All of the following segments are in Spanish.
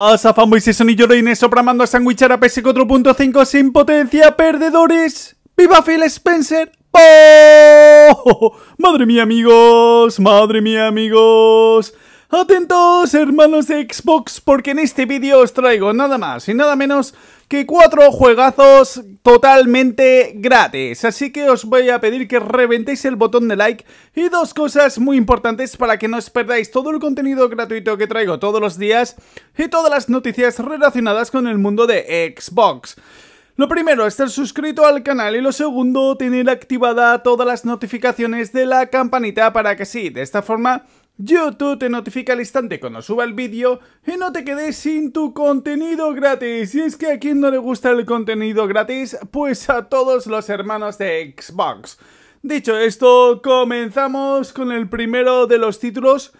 Asa, fanboys y Sony eso programando a sandwichar a PS4.5 sin potencia, perdedores. ¡Viva Phil Spencer! ¡Oh! ¡Madre mía, amigos! ¡Madre mía, amigos! Atentos hermanos de Xbox porque en este vídeo os traigo nada más y nada menos que cuatro juegazos totalmente gratis. Así que os voy a pedir que reventéis el botón de like y dos cosas muy importantes para que no os perdáis todo el contenido gratuito que traigo todos los días y todas las noticias relacionadas con el mundo de Xbox. Lo primero, estar suscrito al canal y lo segundo, tener activada todas las notificaciones de la campanita para que sí, de esta forma YouTube te notifica al instante cuando suba el vídeo y no te quedes sin tu contenido gratis. Y es que a quien no le gusta el contenido gratis, pues a todos los hermanos de Xbox. Dicho esto, comenzamos con el primero de los títulos,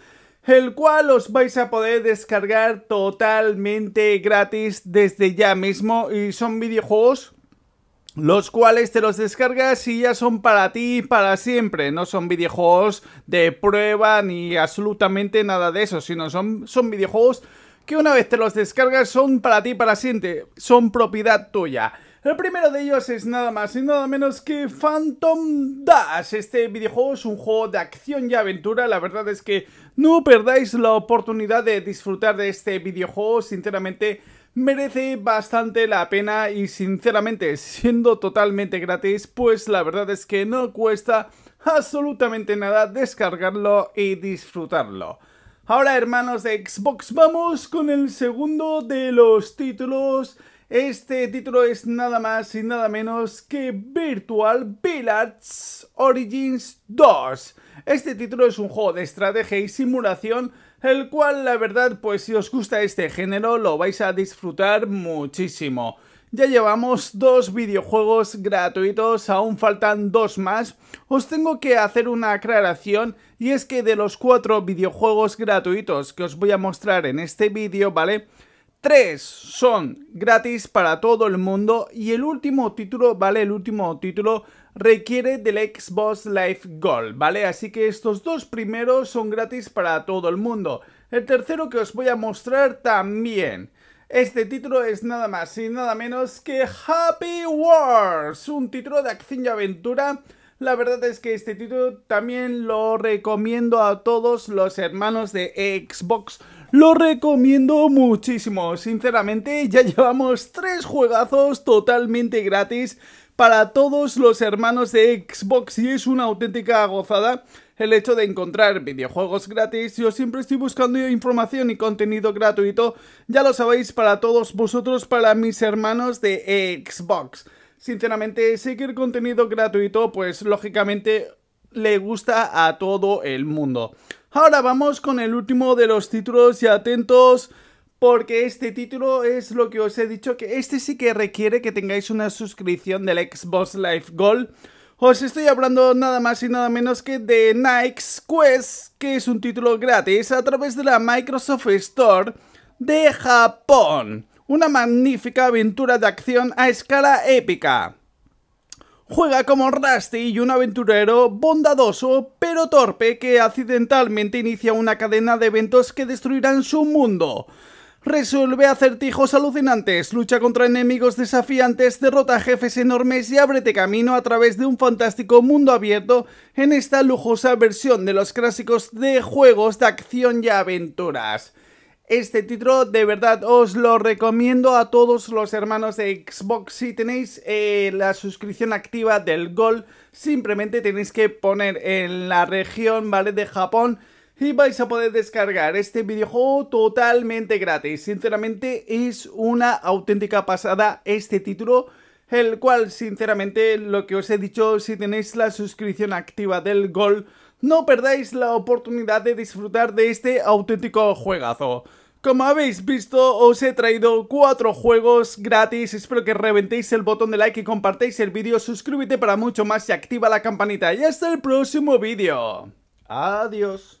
el cual os vais a poder descargar totalmente gratis desde ya mismo y son videojuegos los cuales te los descargas y ya son para ti para siempre, no son videojuegos de prueba ni absolutamente nada de eso, sino son, son videojuegos que una vez te los descargas son para ti para siempre, son propiedad tuya. El primero de ellos es nada más y nada menos que Phantom Dash. Este videojuego es un juego de acción y aventura. La verdad es que no perdáis la oportunidad de disfrutar de este videojuego. Sinceramente, merece bastante la pena y sinceramente siendo totalmente gratis pues la verdad es que no cuesta absolutamente nada descargarlo y disfrutarlo. Ahora hermanos de Xbox vamos con el segundo de los títulos. Este título es nada más y nada menos que Virtual Village Origins 2. Este título es un juego de estrategia y simulación el cual la verdad pues si os gusta este género lo vais a disfrutar muchísimo. Ya llevamos dos videojuegos gratuitos, aún faltan dos más. Os tengo que hacer una aclaración y es que de los cuatro videojuegos gratuitos que os voy a mostrar en este vídeo, ¿vale? Tres son gratis para todo el mundo y el último título, ¿vale? El último título requiere del Xbox Live Gold, ¿vale? Así que estos dos primeros son gratis para todo el mundo. El tercero que os voy a mostrar también. Este título es nada más y nada menos que Happy Wars, un título de acción y aventura. La verdad es que este título también lo recomiendo a todos los hermanos de Xbox. Lo recomiendo muchísimo, sinceramente ya llevamos tres juegazos totalmente gratis para todos los hermanos de Xbox y es una auténtica gozada el hecho de encontrar videojuegos gratis. Yo siempre estoy buscando información y contenido gratuito, ya lo sabéis, para todos vosotros, para mis hermanos de Xbox. Sinceramente, sé que el contenido gratuito, pues lógicamente le gusta a todo el mundo. Ahora vamos con el último de los títulos y atentos porque este título es lo que os he dicho, que este sí que requiere que tengáis una suscripción del Xbox Live Gold. Os estoy hablando nada más y nada menos que de Nike's Quest, que es un título gratis a través de la Microsoft Store de Japón. Una magnífica aventura de acción a escala épica. Juega como Rusty y un aventurero bondadoso pero torpe que accidentalmente inicia una cadena de eventos que destruirán su mundo. Resuelve acertijos alucinantes, lucha contra enemigos desafiantes, derrota jefes enormes y ábrete camino a través de un fantástico mundo abierto en esta lujosa versión de los clásicos de juegos de acción y aventuras. Este título de verdad os lo recomiendo a todos los hermanos de Xbox. Si tenéis eh, la suscripción activa del Gol, simplemente tenéis que poner en la región, ¿vale? De Japón y vais a poder descargar este videojuego totalmente gratis. Sinceramente es una auténtica pasada este título, el cual sinceramente lo que os he dicho, si tenéis la suscripción activa del Gol. no perdáis la oportunidad de disfrutar de este auténtico juegazo. Como habéis visto, os he traído cuatro juegos gratis, espero que reventéis el botón de like y compartáis el vídeo, suscríbete para mucho más y activa la campanita. Y hasta el próximo vídeo. Adiós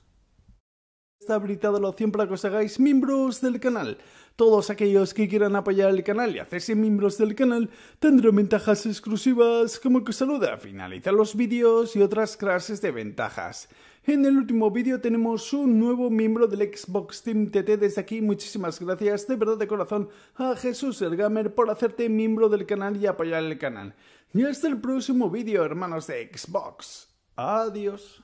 habilitado la opción para que os hagáis miembros del canal. Todos aquellos que quieran apoyar el canal y hacerse miembros del canal tendrán ventajas exclusivas como que saluda, finaliza los vídeos y otras clases de ventajas. En el último vídeo tenemos un nuevo miembro del Xbox Team TT desde aquí. Muchísimas gracias de verdad de corazón a Jesús el Gamer por hacerte miembro del canal y apoyar el canal. Y hasta el próximo vídeo, hermanos de Xbox. Adiós